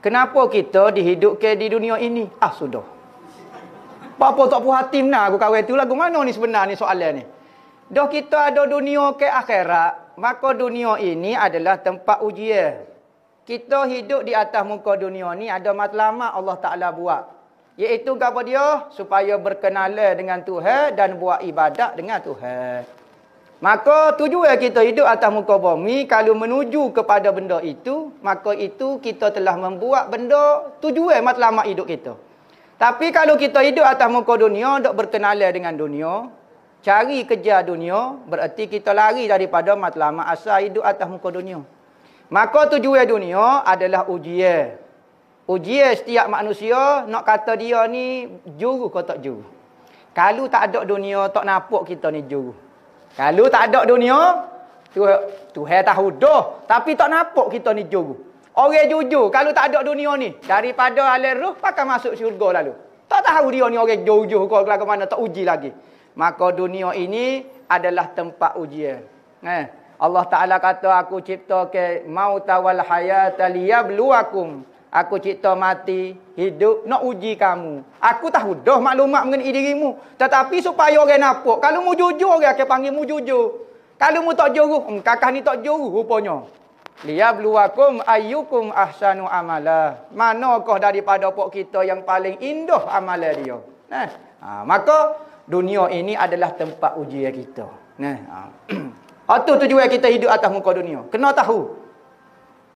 Kenapa kita dihidupkan di dunia ini? Ah, sudah. Apa-apa tak puas hati nak aku kawin tu lagu mana ni sebenarnya soalan ni? Dah kita ada dunia ke akhirat, maka dunia ini adalah tempat ujian. Kita hidup di atas muka dunia ni ada matlamat Allah Ta'ala buat. Iaitu apa dia? Supaya berkenalan dengan Tuhan dan buat ibadat dengan Tuhan. Maka tujuan kita hidup atas muka bumi kalau menuju kepada benda itu, maka itu kita telah membuat benda tujuan matlamat hidup kita. Tapi kalau kita hidup atas muka dunia, dok berkenalan dengan dunia, cari kerja dunia, bererti kita lari daripada matlamat asal hidup atas muka dunia. Maka tujuan dunia adalah ujian. Ujian setiap manusia nak kata dia ni juru kotak tak juru. Kalau tak ada dunia, tak nampak kita ni juru. Kalau tak ada dunia, tu Tuhan tahu doh. Tapi tak nampak kita ni jujur. Orang jujur, kalau tak ada dunia ni, daripada alir ruh, pakai masuk syurga lalu. Tak tahu dia ni orang jujur Kalau ke mana, tak uji lagi. Maka dunia ini adalah tempat ujian. Eh. Allah Ta'ala kata, aku cipta ke mauta wal hayata liyabluakum. Aku cipta mati, hidup nak uji kamu. Aku tahu dah maklumat mengenai dirimu. Tetapi supaya orang nampak, kalau mu jujur orang akan panggil mu jujur. Kalau mu tak jujur, um kakak ni tak jujur rupanya. Liabluwakum ayyukum ahsanu amala. Mana Manakah daripada pok kita yang paling indah amala dia? Nah. Eh, ha, maka dunia ini adalah tempat ujian kita. Nah. Eh, ha. Atu tujuan kita hidup atas muka dunia. Kena tahu.